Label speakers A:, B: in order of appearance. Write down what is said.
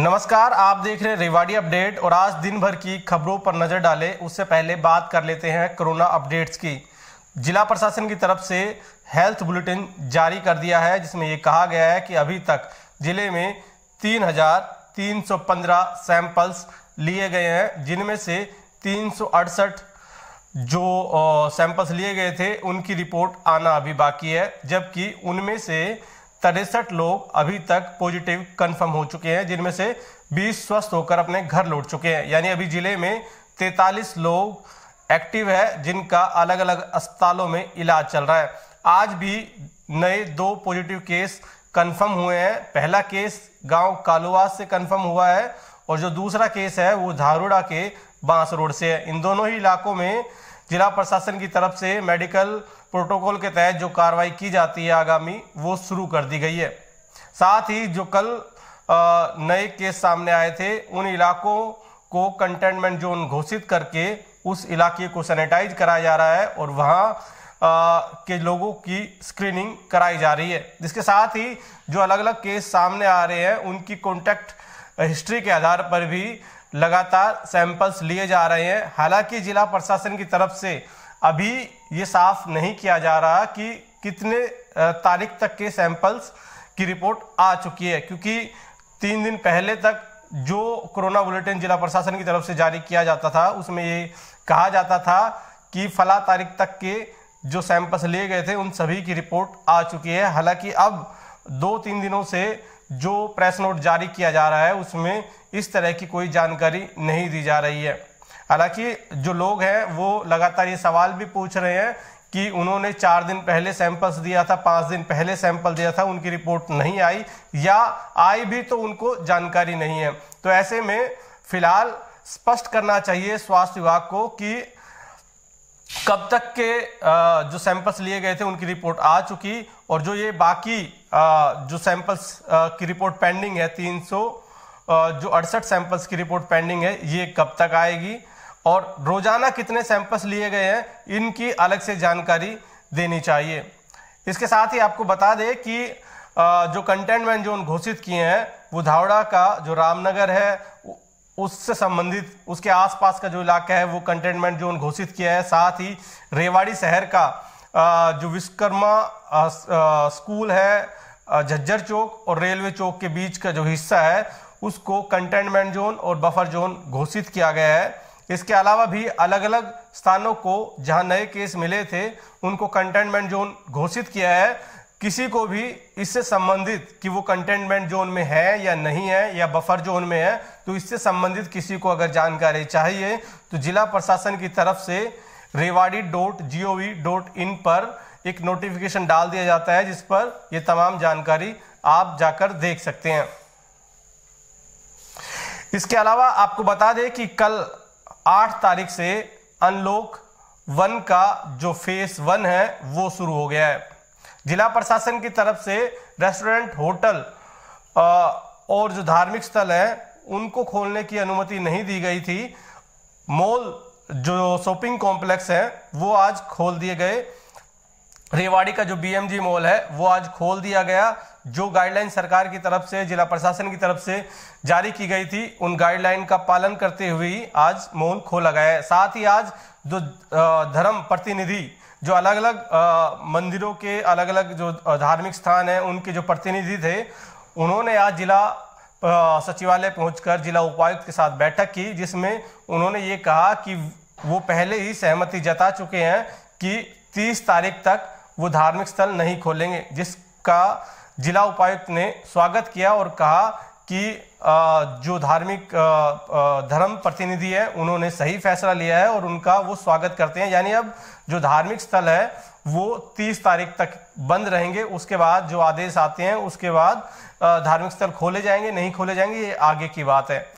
A: नमस्कार आप देख रहे हैं रेवाड़ी अपडेट और आज दिन भर की खबरों पर नजर डालें उससे पहले बात कर लेते हैं कोरोना अपडेट्स की जिला प्रशासन की तरफ से हेल्थ बुलेटिन जारी कर दिया है जिसमें ये कहा गया है कि अभी तक जिले में 3,315 सैंपल्स लिए गए हैं जिनमें से तीन जो सैंपल्स लिए गए थे उनकी रिपोर्ट आना अभी बाकी है जबकि उनमें से तिरसठ लोग अभी तक पॉजिटिव कंफर्म हो चुके हैं जिनमें से 20 स्वस्थ होकर अपने घर लौट चुके हैं यानी अभी जिले में 43 लोग एक्टिव है जिनका अलग अलग अस्पतालों में इलाज चल रहा है आज भी नए दो पॉजिटिव केस कंफर्म हुए हैं पहला केस गांव कालुवास से कंफर्म हुआ है और जो दूसरा केस है वो धारूड़ा के बांस रोड से है इन दोनों ही इलाकों में जिला प्रशासन की तरफ से मेडिकल प्रोटोकॉल के तहत जो कार्रवाई की जाती है आगामी वो शुरू कर दी गई है साथ ही जो कल नए केस सामने आए थे उन इलाकों को कंटेनमेंट जोन घोषित करके उस इलाके को सैनिटाइज कराया जा रहा है और वहाँ के लोगों की स्क्रीनिंग कराई जा रही है जिसके साथ ही जो अलग अलग केस सामने आ रहे हैं उनकी कॉन्टैक्ट हिस्ट्री के आधार पर भी लगातार सैंपल्स लिए जा रहे हैं हालांकि जिला प्रशासन की तरफ से अभी ये साफ नहीं किया जा रहा कि कितने तारीख तक के सैंपल्स की रिपोर्ट आ चुकी है क्योंकि तीन दिन पहले तक जो कोरोना बुलेटिन जिला प्रशासन की तरफ से जारी किया जाता था उसमें ये कहा जाता था कि फला तारीख तक के जो सैंपल्स लिए गए थे उन सभी की रिपोर्ट आ चुकी है हालांकि अब दो तीन दिनों से जो प्रेस नोट जारी किया जा रहा है उसमें इस तरह की कोई जानकारी नहीं दी जा रही है हालांकि जो लोग हैं वो लगातार ये सवाल भी पूछ रहे हैं कि उन्होंने चार दिन पहले सैंपल्स दिया था पाँच दिन पहले सैंपल दिया था उनकी रिपोर्ट नहीं आई या आई भी तो उनको जानकारी नहीं है तो ऐसे में फिलहाल स्पष्ट करना चाहिए स्वास्थ्य विभाग को कि कब तक के जो सैंपल्स लिए गए थे उनकी रिपोर्ट आ चुकी और जो ये बाकी जो सैंपल्स की रिपोर्ट पेंडिंग है तीन जो अड़सठ सैंपल्स की रिपोर्ट पेंडिंग है ये कब तक आएगी और रोजाना कितने सैंपल्स लिए गए हैं इनकी अलग से जानकारी देनी चाहिए इसके साथ ही आपको बता दें कि जो कंटेनमेंट जोन घोषित किए हैं वो धावड़ा का जो रामनगर है उससे संबंधित उसके आसपास का जो इलाका है वो कंटेनमेंट जोन घोषित किया है साथ ही रेवाड़ी शहर का जो विश्वकर्मा स्कूल है झज्जर चौक और रेलवे चौक के बीच का जो हिस्सा है उसको कंटेनमेंट जोन और बफर जोन घोषित किया गया है इसके अलावा भी अलग अलग स्थानों को जहां नए केस मिले थे उनको कंटेनमेंट जोन घोषित किया है किसी को भी इससे संबंधित कि वो कंटेनमेंट जोन में है या नहीं है या बफर जोन में है तो इससे संबंधित किसी को अगर जानकारी चाहिए तो जिला प्रशासन की तरफ से Rewari dot G O V dot in पर एक नोटिफिकेशन डाल दिया जाता है जिस पर ये तमाम जानकारी आप जाकर देख सकते हैं इसके अलावा आपको बता दें कि कल आठ तारीख से अनलॉक वन का जो फेस वन है वो शुरू हो गया है जिला प्रशासन की तरफ से रेस्टोरेंट होटल और जो धार्मिक स्थल है उनको खोलने की अनुमति नहीं दी गई थी मॉल जो शॉपिंग कॉम्प्लेक्स है वो आज खोल दिए गए रेवाड़ी का जो बीएमजी मॉल है वो आज खोल दिया गया जो गाइडलाइन सरकार की तरफ से जिला प्रशासन की तरफ से जारी की गई थी उन गाइडलाइन का पालन करते हुए आज मौन खोला गया है साथ ही आज जो धर्म प्रतिनिधि जो अलग अलग मंदिरों के अलग अलग जो धार्मिक स्थान हैं उनके जो प्रतिनिधि थे उन्होंने आज जिला सचिवालय पहुंचकर जिला उपायुक्त के साथ बैठक की जिसमें उन्होंने ये कहा कि वो पहले ही सहमति जता चुके हैं कि 30 तारीख तक वो धार्मिक स्थल नहीं खोलेंगे जिसका जिला उपायुक्त ने स्वागत किया और कहा कि जो धार्मिक धर्म प्रतिनिधि है उन्होंने सही फैसला लिया है और उनका वो स्वागत करते हैं यानी अब जो धार्मिक स्थल है वो 30 तारीख तक बंद रहेंगे उसके बाद जो आदेश आते हैं उसके बाद धार्मिक स्थल खोले जाएंगे नहीं खोले जाएंगे ये आगे की बात है